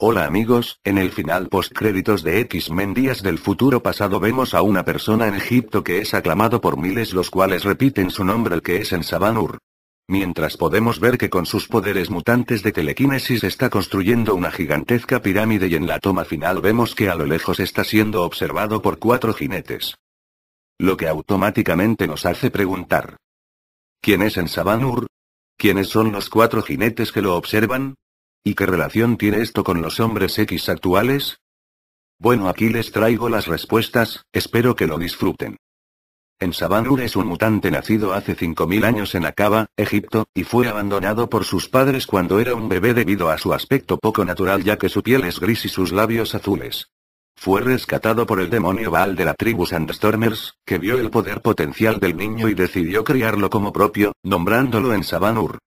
Hola amigos, en el final postcréditos de X-Men Días del futuro pasado vemos a una persona en Egipto que es aclamado por miles los cuales repiten su nombre el que es en Sabanur. Mientras podemos ver que con sus poderes mutantes de telequinesis está construyendo una gigantesca pirámide y en la toma final vemos que a lo lejos está siendo observado por cuatro jinetes. Lo que automáticamente nos hace preguntar. ¿Quién es en Sabanur? ¿Quiénes son los cuatro jinetes que lo observan? ¿Y qué relación tiene esto con los hombres X actuales? Bueno, aquí les traigo las respuestas, espero que lo disfruten. En Sabanur es un mutante nacido hace 5.000 años en Akaba, Egipto, y fue abandonado por sus padres cuando era un bebé debido a su aspecto poco natural ya que su piel es gris y sus labios azules. Fue rescatado por el demonio Baal de la tribu Sandstormers, que vio el poder potencial del niño y decidió criarlo como propio, nombrándolo en Sabanur.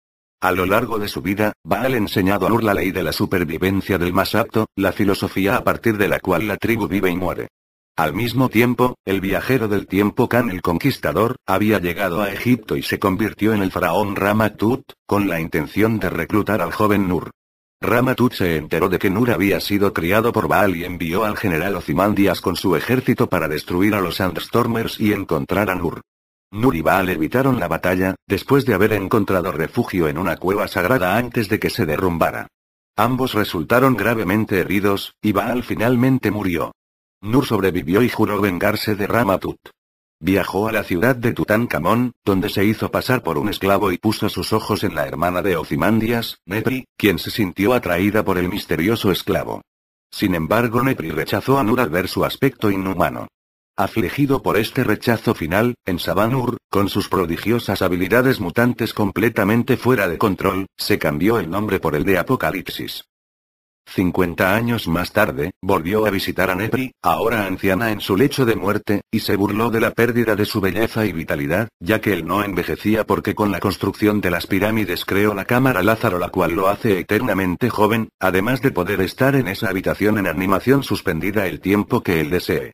A lo largo de su vida, Baal enseñado a Nur la ley de la supervivencia del más apto, la filosofía a partir de la cual la tribu vive y muere. Al mismo tiempo, el viajero del tiempo Khan el Conquistador, había llegado a Egipto y se convirtió en el faraón Ramatut, con la intención de reclutar al joven Nur. Ramatut se enteró de que Nur había sido criado por Baal y envió al general díaz con su ejército para destruir a los Sandstormers y encontrar a Nur. Nur y Baal evitaron la batalla, después de haber encontrado refugio en una cueva sagrada antes de que se derrumbara. Ambos resultaron gravemente heridos, y Baal finalmente murió. Nur sobrevivió y juró vengarse de Ramatut. Viajó a la ciudad de Tutankamón, donde se hizo pasar por un esclavo y puso sus ojos en la hermana de Ocimandias, Nepri, quien se sintió atraída por el misterioso esclavo. Sin embargo, Nepri rechazó a Nur al ver su aspecto inhumano. Afligido por este rechazo final, en Sabanur, con sus prodigiosas habilidades mutantes completamente fuera de control, se cambió el nombre por el de Apocalipsis. 50 años más tarde, volvió a visitar a Nepri, ahora anciana en su lecho de muerte, y se burló de la pérdida de su belleza y vitalidad, ya que él no envejecía porque con la construcción de las pirámides creó la cámara Lázaro la cual lo hace eternamente joven, además de poder estar en esa habitación en animación suspendida el tiempo que él desee.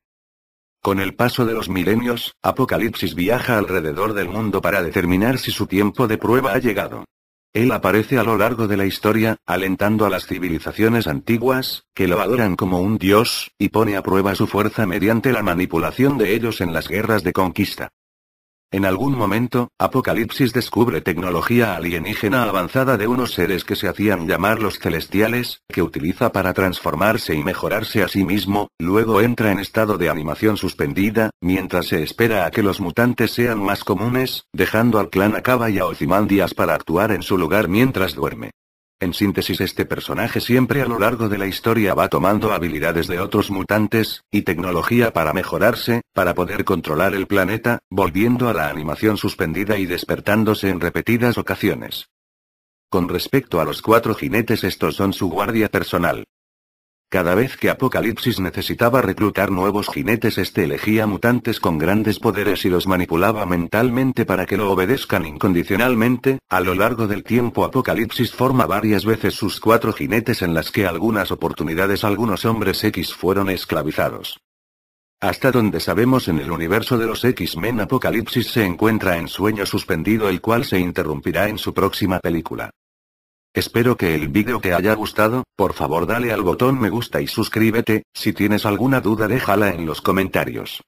Con el paso de los milenios, Apocalipsis viaja alrededor del mundo para determinar si su tiempo de prueba ha llegado. Él aparece a lo largo de la historia, alentando a las civilizaciones antiguas, que lo adoran como un dios, y pone a prueba su fuerza mediante la manipulación de ellos en las guerras de conquista. En algún momento, Apocalipsis descubre tecnología alienígena avanzada de unos seres que se hacían llamar los celestiales, que utiliza para transformarse y mejorarse a sí mismo, luego entra en estado de animación suspendida, mientras se espera a que los mutantes sean más comunes, dejando al clan Akaba y a Ozymandias para actuar en su lugar mientras duerme. En síntesis, este personaje siempre a lo largo de la historia va tomando habilidades de otros mutantes, y tecnología para mejorarse, para poder controlar el planeta, volviendo a la animación suspendida y despertándose en repetidas ocasiones. Con respecto a los cuatro jinetes, estos son su guardia personal. Cada vez que Apocalipsis necesitaba reclutar nuevos jinetes, este elegía mutantes con grandes poderes y los manipulaba mentalmente para que lo obedezcan incondicionalmente. A lo largo del tiempo, Apocalipsis forma varias veces sus cuatro jinetes en las que algunas oportunidades algunos hombres X fueron esclavizados. Hasta donde sabemos en el universo de los X-Men Apocalipsis se encuentra en sueño suspendido el cual se interrumpirá en su próxima película. Espero que el vídeo te haya gustado, por favor dale al botón me gusta y suscríbete, si tienes alguna duda déjala en los comentarios.